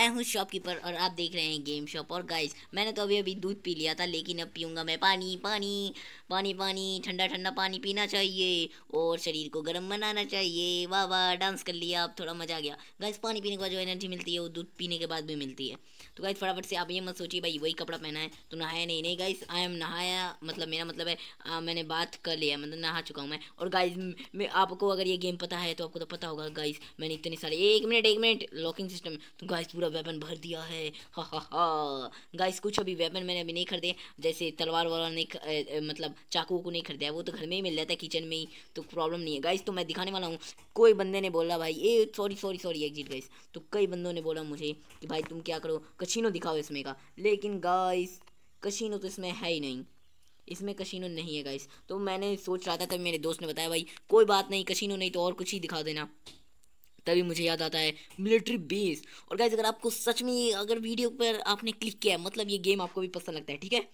मैं हूँ शॉपकीपर और आप देख रहे हैं गेम शॉप और गाइस मैंने तो अभी अभी दूध पी लिया था लेकिन अब पीऊँगा मैं पानी पानी पानी पानी ठंडा ठंडा पानी पीना चाहिए और शरीर को गर्म बनाना चाहिए वाह वाह डांस कर लिया अब थोड़ा मज़ा आ गया गाइस पानी पीने के बाद जो एनर्जी मिलती है वो दूध पीने के बाद भी मिलती है तो गाइस फटाफट से आप ये मत सोचिए भाई वही कपड़ा पहना है तो नहाया नहीं नहीं गाइस आई एम नहाया मतलब मेरा मतलब है मैंने बात कर लिया मतलब नहा चुका हूँ मैं और गाइज आपको अगर ये गेम पता है तो आपको तो पता होगा गाइज मैंने इतने सारे एक मिनट एक मिनट लॉकिंग सिस्टम तो गाइज पूरा वेपन भर दिया है गाइस कुछ अभी वेपन मैंने अभी नहीं खरीदे जैसे तलवार वाला नहीं मतलब चाकू को नहीं खरीदा वो तो घर में ही मिल जाता है किचन में ही तो प्रॉब्लम नहीं है गाइस तो मैं दिखाने वाला हूँ कोई बंदे ने बोला भाई ah sorry sorry sorry exit guys तो कई बंदों ने बोला मुझे कि भाई तुम क्या करो कशीनो दिखाओ इसमें का लेकिन गाइस कशीनो तो इसमें है ही नहीं इसमें कशीनो नहीं है गाइस तो मैंने सोच रहा था तब मेरे दोस्त ने बताया भाई कोई बात नहीं कशीनो नहीं तो और कुछ ही दिखा देना तभी मुझे याद आता है मिलिट्री बेस और गाइज अगर आपको सच में अगर वीडियो पर आपने क्लिक किया है मतलब ये गेम आपको भी पसंद लगता है ठीक है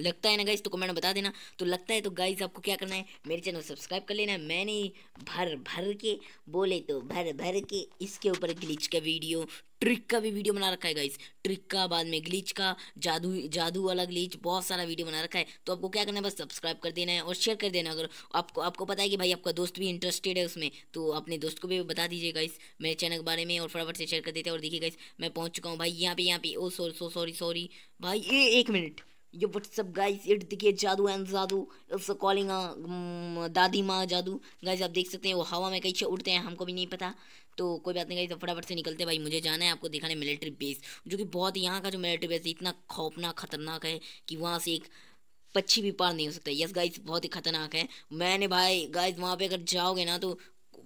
लगता है ना गाइज तो कमेंट में बता देना तो लगता है तो गाइज आपको क्या करना है मेरे चैनल सब्सक्राइब कर लेना है मैंने भर भर के बोले तो भर भर के इसके ऊपर ग्लिच का वीडियो ट्रिक का भी वीडियो बना रखा है गाइस ट्रिक का बाद में ग्लिच का जादू जादू वाला ग्लिच बहुत सारा वीडियो बना रखा है तो आपको क्या करना है बस सब्सक्राइब कर देना है और शेयर कर देना अगर आपको आपको पता है कि भाई आपका दोस्त भी इंटरेस्टेड है उसमें तो अपने दोस्त को भी बता दीजिए गाइस मेरे चैनल के बारे में और फटाफट से शेयर कर देते हैं और देखिए गाइस मैं पहुँच चुका हूँ भाई यहाँ पे यहाँ पे oh sorry so sorry sorry भाई ये एक minute yo what's up guys it दिखे जादू एंड जादू इट्स कॉलिंग दादी माँ जादू गाइस आप देख सकते हैं वो हवा में कैसे उड़ते हैं हमको भी नहीं पता तो कोई बात नहीं गाइस तो फटाफट से निकलते भाई मुझे जाना है आपको दिखाने मिलिट्री बेस जो कि बहुत यहाँ का जो मिलिट्री बेस इतना खौफना खतरनाक है कि वहाँ से एक पक्षी भी पार नहीं हो सकता यस गाइस बहुत ही खतरनाक है मैंने भाई गाइस वहाँ पर अगर जाओगे ना तो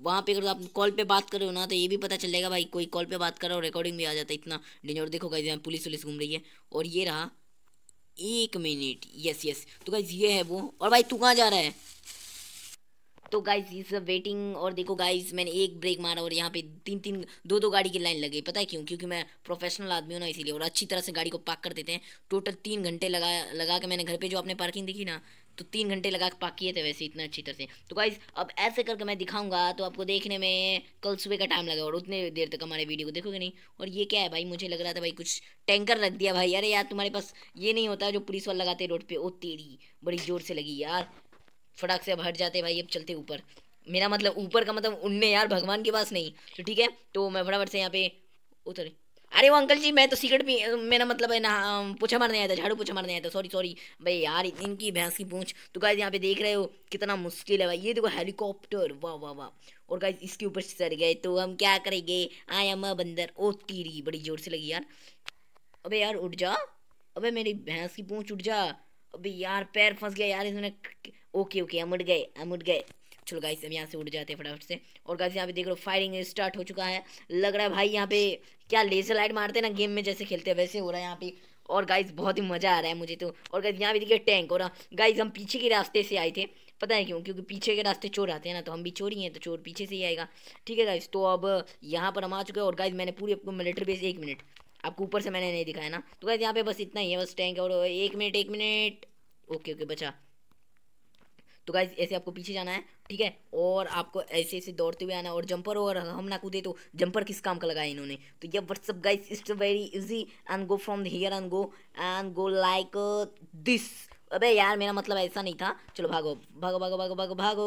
वहाँ पे अगर आप कॉल पे बात करो ना तो ये भी पता चलेगा भाई कोई कॉल पे बात करो रिकॉर्डिंग भी आ जाता है इतना डेंजर देखो गाइस यहाँ पुलिस वुलिस घूम रही है और ये रहा एक मिनट यस यस तो गाइज ये है वो और भाई तू कहाँ जा रहा है तो गाइज इस वेटिंग और देखो गाइज मैंने एक ब्रेक मारा और यहाँ पे तीन तीन दो दो गाड़ी की लाइन लग गई पता है क्यों क्योंकि मैं प्रोफेशनल आदमी हूँ ना इसीलिए और अच्छी तरह से गाड़ी को पार्क कर देते हैं टोटल तीन घंटे लगा लगा के मैंने घर पे जो आपने पार्किंग देखी ना तो तीन घंटे लगा पा किए थे वैसे इतना अच्छी तरह से तो गाइज अब ऐसे करके मैं दिखाऊंगा तो आपको देखने में कल सुबह का टाइम लगा और उतने देर तक हमारे वीडियो को देखोगे नहीं और ये क्या है भाई मुझे लग रहा था भाई कुछ टैंकर रख दिया भाई अरे यार तुम्हारे पास ये नहीं होता जो पुलिस वाला लगाते रोड पर वो तेरी बड़ी जोर से लगी यार फटाक से अब हट जाते भाई अब चलते ऊपर मेरा मतलब ऊपर का मतलब उनने यार भगवान के पास नहीं तो ठीक है तो मैं फटाफट से यहाँ पे उतरे अरे वो अंकल जी मैं तो सिगरेट पी मेरा मतलब है ना पूछा मारने आया था झाड़ू पूछा मारने आया था सॉरी सॉरी भाई यार इनकी भैंस की पूछ तो गाइज यहाँ पे देख रहे हो कितना मुश्किल है भाई ये देखो हेलीकॉप्टर वाह वाह वाह और गाइज इसके ऊपर से सर गए तो हम क्या करेंगे आया म बंदर ओ तीरी बड़ी जोर से लगी यार अबे यार उठ जा अबे मेरी भैंस की पूछ उठ जा अबे यार पैर फंस गया यार इसमें ओके ओके हम उठ गए हम उठ गए चलो गाइस अब यहाँ से उड़ जाते हैं फटाफट से और गाइस यहाँ पे देख लो फायरिंग स्टार्ट हो चुका है लग रहा है भाई यहाँ पे क्या लेजर लाइट मारते हैं ना गेम में जैसे खेलते हैं वैसे हो रहा है यहाँ पे और गाइस बहुत ही मज़ा आ रहा है मुझे तो और गाइस यहाँ भी देखिए टैंक और गाइस हम पीछे के रास्ते से आए थे पता है क्यों क्योंकि पीछे के रास्ते चोर आते हैं ना तो हम भी चोरी हैं तो चोर पीछे से ही आएगा ठीक है गाइस तो अब यहाँ पर हम आ चुके हैं और गाइस मैंने पूरी आपको मिलिट्री बेस एक मिनट आपको ऊपर से मैंने नहीं दिखाया ना तो गाइस यहाँ पे बस इतना ही है बस टैंक और एक मिनट एक मिनट ओके ओके बचा तो गाइज ऐसे आपको पीछे जाना है ठीक है और आपको ऐसे ऐसे दौड़ते हुए आना और जंपर और हम ना कूदे तो जंपर किस काम का लगाया इन्होंने तो ये what's up guys it's very easy and go from here and go and go like this अबे यार मेरा मतलब ऐसा नहीं था चलो भागो भागो भागो भागो भागो भागो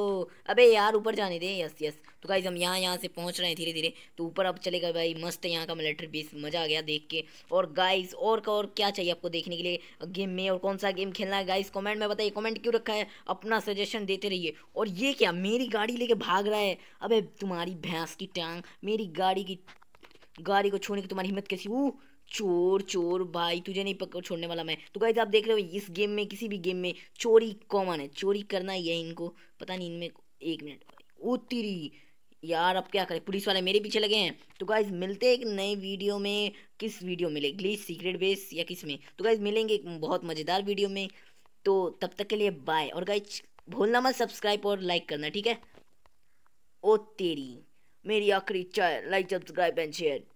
अबे यार ऊपर जाने दे यस यस तो गाइज हम यहाँ यहाँ से पहुँच रहे हैं धीरे धीरे तो ऊपर अब चलेगा भाई मस्त यहाँ का मिलिट्री बेस मज़ा आ गया देख के और गाइज और का और क्या चाहिए आपको देखने के लिए गेम में और कौन सा गेम खेलना है गाइज कॉमेंट में बताइए कॉमेंट क्यों रखा है अपना सजेशन देते रहिए और ये क्या मेरी गाड़ी लेके भाग रहा है अब तुम्हारी भैंस की टांग मेरी गाड़ी की गाड़ी को छोड़ने की तुम्हारी हिम्मत कैसी वो चोर चोर भाई तुझे नहीं पकड़ छोड़ने वाला मैं तो गाइज आप देख रहे हो इस गेम में किसी भी गेम में चोरी कॉमन है चोरी करना ही है इनको पता नहीं इनमें एक मिनट ओ तेरी यार अब क्या करें पुलिस वाले मेरे पीछे लगे हैं तो गाइज मिलते हैं एक नए वीडियो में किस वीडियो में ग्लिच सीक्रेट बेस या किस में तो गाइज मिलेंगे एक बहुत मज़ेदार वीडियो में तो तब तक के लिए बाय और गाइज भूलना मत सब्सक्राइब और लाइक करना ठीक है ओ तेरी मेरी आखिरी है लाइक सब्सक्राइब एंड शेयर